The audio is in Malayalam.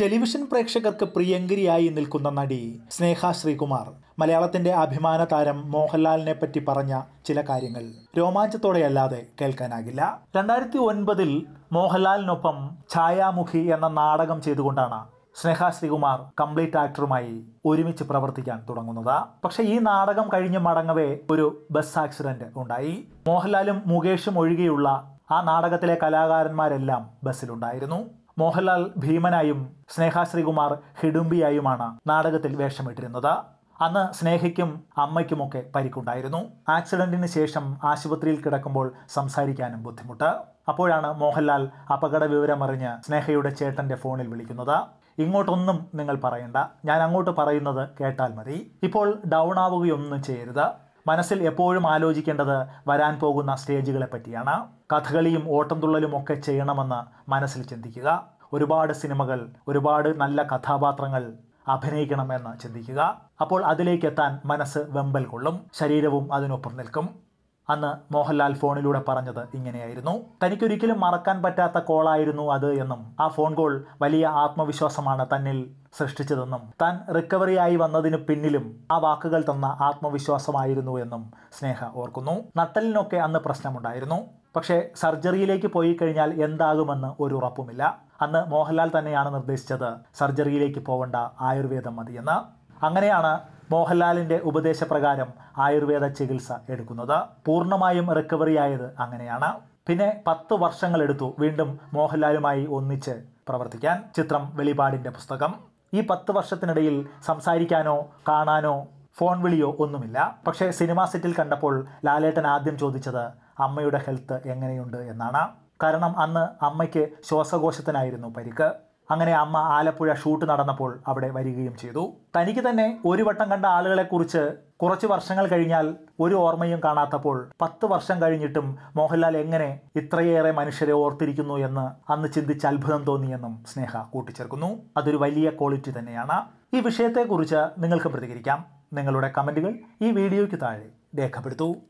ടെലിവിഷൻ പ്രേക്ഷകർക്ക് പ്രിയങ്കരിയായി നിൽക്കുന്ന നടി സ്നേഹ ശ്രീകുമാർ മലയാളത്തിന്റെ അഭിമാന താരം മോഹൻലാലിനെ പറ്റി പറഞ്ഞ ചില കാര്യങ്ങൾ രോമാഞ്ചത്തോടെ അല്ലാതെ കേൾക്കാനാകില്ല രണ്ടായിരത്തി ഒൻപതിൽ മോഹൻലാലിനൊപ്പം ഛായാമുഖി എന്ന നാടകം ചെയ്തുകൊണ്ടാണ് സ്നേഹ ശ്രീകുമാർ കംപ്ലീറ്റ് ആക്ടറുമായി ഒരുമിച്ച് പ്രവർത്തിക്കാൻ തുടങ്ങുന്നത് പക്ഷേ ഈ നാടകം കഴിഞ്ഞ് മടങ്ങവേ ഒരു ബസ് ആക്സിഡന്റ് ഉണ്ടായി മോഹൻലാലും മുകേഷും ഒഴികെയുള്ള ആ നാടകത്തിലെ കലാകാരന്മാരെല്ലാം ബസ്സിലുണ്ടായിരുന്നു മോഹൻലാൽ ഭീമനായും സ്നേഹ ശ്രീകുമാർ ഹിഡുംബിയായുമാണ് നാടകത്തിൽ വേഷമിട്ടിരുന്നത് അന്ന് സ്നേഹയ്ക്കും അമ്മയ്ക്കുമൊക്കെ പരിക്കുണ്ടായിരുന്നു ആക്സിഡന്റിന് ശേഷം ആശുപത്രിയിൽ കിടക്കുമ്പോൾ സംസാരിക്കാനും ബുദ്ധിമുട്ട് അപ്പോഴാണ് മോഹൻലാൽ അപകട വിവരമറിഞ്ഞ് സ്നേഹയുടെ ചേട്ടന്റെ ഫോണിൽ വിളിക്കുന്നത് ഇങ്ങോട്ടൊന്നും നിങ്ങൾ പറയണ്ട ഞാൻ അങ്ങോട്ട് പറയുന്നത് കേട്ടാൽ മതി ഇപ്പോൾ ഡൗൺ ആവുകയൊന്നും ചെയ്യരുത് മനസ്സിൽ എപ്പോഴും ആലോചിക്കേണ്ടത് വരാൻ പോകുന്ന സ്റ്റേജുകളെ പറ്റിയാണ് കഥകളിയും തുള്ളലും ഒക്കെ ചെയ്യണമെന്ന് മനസ്സിൽ ചിന്തിക്കുക ഒരുപാട് സിനിമകൾ ഒരുപാട് നല്ല കഥാപാത്രങ്ങൾ അഭിനയിക്കണമെന്ന് ചിന്തിക്കുക അപ്പോൾ അതിലേക്ക് എത്താൻ മനസ്സ് വെമ്പൽ കൊള്ളും ശരീരവും അതിനൊപ്പം നിൽക്കും അന്ന് മോഹൻലാൽ ഫോണിലൂടെ പറഞ്ഞത് ഇങ്ങനെയായിരുന്നു തനിക്കൊരിക്കലും മറക്കാൻ പറ്റാത്ത കോളായിരുന്നു അത് എന്നും ആ ഫോൺ കോൾ വലിയ ആത്മവിശ്വാസമാണ് തന്നിൽ സൃഷ്ടിച്ചതെന്നും താൻ റിക്കവറി ആയി വന്നതിന് പിന്നിലും ആ വാക്കുകൾ തന്ന ആത്മവിശ്വാസമായിരുന്നു എന്നും സ്നേഹ ഓർക്കുന്നു നട്ടലിനൊക്കെ അന്ന് പ്രശ്നമുണ്ടായിരുന്നു പക്ഷേ സർജറിയിലേക്ക് പോയി കഴിഞ്ഞാൽ എന്താകുമെന്ന് ഒരു ഉറപ്പുമില്ല അന്ന് മോഹൻലാൽ തന്നെയാണ് നിർദ്ദേശിച്ചത് സർജറിയിലേക്ക് പോകേണ്ട ആയുർവേദം മതിയെന്ന് അങ്ങനെയാണ് മോഹൻലാലിൻ്റെ ഉപദേശപ്രകാരം ആയുർവേദ ചികിത്സ എടുക്കുന്നത് പൂർണ്ണമായും റിക്കവറി ആയത് അങ്ങനെയാണ് പിന്നെ പത്ത് വർഷങ്ങളെടുത്തു വീണ്ടും മോഹൻലാലുമായി ഒന്നിച്ച് പ്രവർത്തിക്കാൻ ചിത്രം വെളിപാടിൻ്റെ പുസ്തകം ഈ പത്ത് വർഷത്തിനിടയിൽ സംസാരിക്കാനോ കാണാനോ ഫോൺ വിളിയോ ഒന്നുമില്ല പക്ഷേ സിനിമാ സെറ്റിൽ കണ്ടപ്പോൾ ലാലേട്ടൻ ആദ്യം ചോദിച്ചത് അമ്മയുടെ ഹെൽത്ത് എങ്ങനെയുണ്ട് എന്നാണ് കാരണം അന്ന് അമ്മയ്ക്ക് ശ്വാസകോശത്തിനായിരുന്നു പരിക്ക് അങ്ങനെ അമ്മ ആലപ്പുഴ ഷൂട്ട് നടന്നപ്പോൾ അവിടെ വരികയും ചെയ്തു തനിക്ക് തന്നെ ഒരു വട്ടം കണ്ട ആളുകളെക്കുറിച്ച് കുറച്ച് വർഷങ്ങൾ കഴിഞ്ഞാൽ ഒരു ഓർമ്മയും കാണാത്തപ്പോൾ പത്ത് വർഷം കഴിഞ്ഞിട്ടും മോഹൻലാൽ എങ്ങനെ ഇത്രയേറെ മനുഷ്യരെ ഓർത്തിരിക്കുന്നു എന്ന് അന്ന് ചിന്തിച്ച് അത്ഭുതം തോന്നിയെന്നും സ്നേഹ കൂട്ടിച്ചേർക്കുന്നു അതൊരു വലിയ ക്വാളിറ്റി തന്നെയാണ് ഈ വിഷയത്തെക്കുറിച്ച് നിങ്ങൾക്ക് പ്രതികരിക്കാം നിങ്ങളുടെ കമൻറ്റുകൾ ഈ വീഡിയോയ്ക്ക് താഴെ രേഖപ്പെടുത്തൂ